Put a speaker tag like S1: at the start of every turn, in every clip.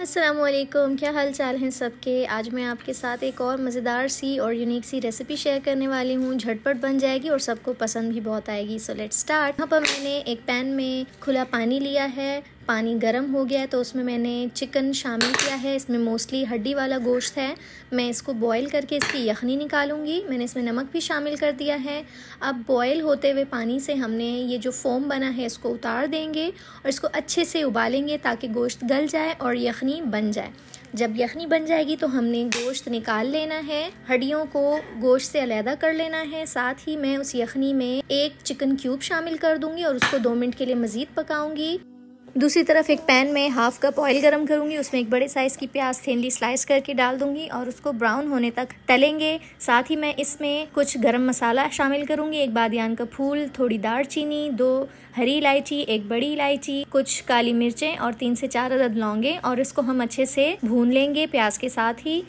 S1: असलम क्या हाल चाल हैं सबके आज मैं आपके साथ एक और मज़ेदार सी और यूनिक सी रेसिपी शेयर करने वाली हूँ झटपट बन जाएगी और सबको पसंद भी बहुत आएगी सो लेट स्टार्ट यहाँ पर मैंने एक पैन में खुला पानी लिया है पानी गर्म हो गया है तो उसमें मैंने चिकन शामिल किया है इसमें मोस्टली हड्डी वाला गोश्त है मैं इसको बॉईल करके इसकी यखनी निकालूंगी मैंने इसमें नमक भी शामिल कर दिया है अब बॉयल होते हुए पानी से हमने ये जो फ़ोम बना है इसको उतार देंगे और इसको अच्छे से उबालेंगे ताकि गोश्त गल जाए और यखनी बन जाए जब यखनी बन जाएगी तो हमने गोश्त निकाल लेना है हड्डियों को गोश्त से अलहदा कर लेना है साथ ही मैं उस यखनी में एक चिकन क्यूब शामिल कर दूंगी और उसको दो मिनट के लिए मज़ीद पकाऊंगी दूसरी तरफ एक पैन में हाफ कप ऑयल गर्म करूंगी उसमें एक बड़े साइज़ की प्याज थिनली स्लाइस करके डाल दूंगी और उसको ब्राउन होने तक तलेंगे साथ ही मैं इसमें कुछ गर्म मसाला शामिल करूंगी एक बादियान का फूल थोड़ी दार चीनी दो हरी इलायची एक बड़ी इलायची कुछ काली मिर्चें और तीन से चार अदद लौंगे और इसको हम अच्छे से भून लेंगे प्याज के साथ ही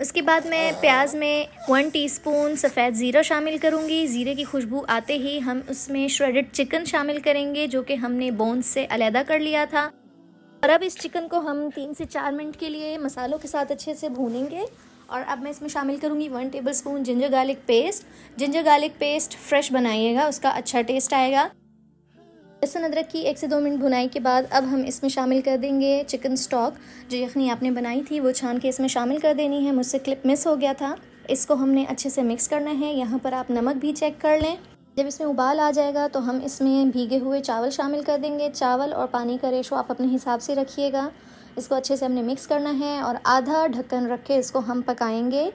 S1: उसके बाद मैं प्याज में वन टीस्पून सफ़ेद ज़ीरा शामिल करूँगी ज़ीरे की खुशबू आते ही हम उसमें श्रेडेड चिकन शामिल करेंगे जो कि हमने बोन्स से अलहदा कर लिया था और अब इस चिकन को हम तीन से चार मिनट के लिए मसालों के साथ अच्छे से भूनेंगे और अब मैं इसमें शामिल करूँगी one tablespoon ginger garlic paste ginger garlic paste fresh बनाइएगा उसका अच्छा टेस्ट आएगा लहसुन अदरक की एक से दो मिनट भुनाई के बाद अब हम इसमें शामिल कर देंगे चिकन स्टॉक जो यखनी आपने बनाई थी वो छान के इसमें शामिल कर देनी है मुझसे क्लिप मिस हो गया था इसको हमने अच्छे से मिक्स करना है यहाँ पर आप नमक भी चेक कर लें जब इसमें उबाल आ जाएगा तो हम इसमें भीगे हुए चावल शामिल कर देंगे चावल और पानी का रेशो आप अपने हिसाब से रखिएगा इसको अच्छे से हमने मिक्स करना है और आधा ढक्कन रख के इसको हम पकाएंगे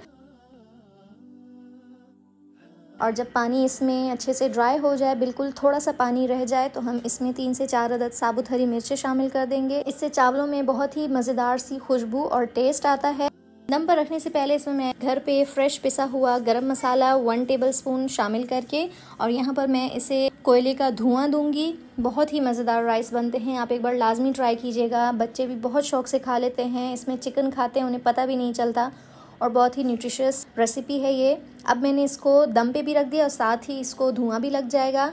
S1: और जब पानी इसमें अच्छे से ड्राई हो जाए बिल्कुल थोड़ा सा पानी रह जाए तो हम इसमें तीन से चार अदद साबुत हरी मिर्चें शामिल कर देंगे इससे चावलों में बहुत ही मज़ेदार सी खुशबू और टेस्ट आता है दम पर रखने से पहले इसमें मैं घर पे फ्रेश पिसा हुआ गरम मसाला वन टेबल स्पून शामिल करके और यहाँ पर मैं इसे कोयले का धुआं दूंगी बहुत ही मज़ेदार राइस बनते हैं आप एक बार लाजमी ट्राई कीजिएगा बच्चे भी बहुत शौक से खा लेते हैं इसमें चिकन खाते हैं उन्हें पता भी नहीं चलता और बहुत ही न्यूट्रिशियस रेसिपी है ये अब मैंने इसको दम पे भी रख दिया और साथ ही इसको धुआं भी लग जाएगा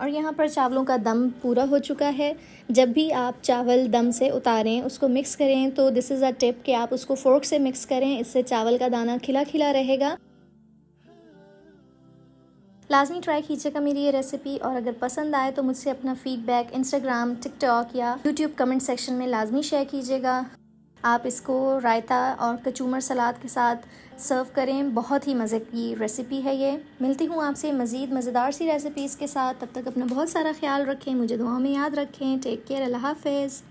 S1: और यहाँ पर चावलों का दम पूरा हो चुका है जब भी आप चावल दम से उतारें उसको मिक्स करें तो दिस इज़ अ टिप कि आप उसको फोर्क से मिक्स करें इससे चावल का दाना खिला खिला रहेगा लाजमी ट्राई कीजिएगा मेरी ये रेसिपी और अगर पसंद आए तो मुझसे अपना फ़ीडबैक इंस्टाग्राम टिकटॉक या यूट्यूब कमेंट सेक्शन में लाजमी शेयर कीजिएगा आप इसको रायता और कचूमर सलाद के साथ सर्व करें बहुत ही मज़े की रेसिपी है ये मिलती हूँ आपसे मज़ीद मज़ेदार सी रेसिपीज़ के साथ तब तक अपना बहुत सारा ख्याल रखें मुझे दुआ में याद रखें टेक केयर अल्लाह हाफिज़